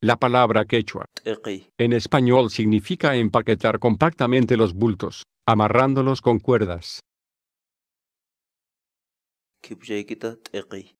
La palabra quechua en español significa empaquetar compactamente los bultos, amarrándolos con cuerdas.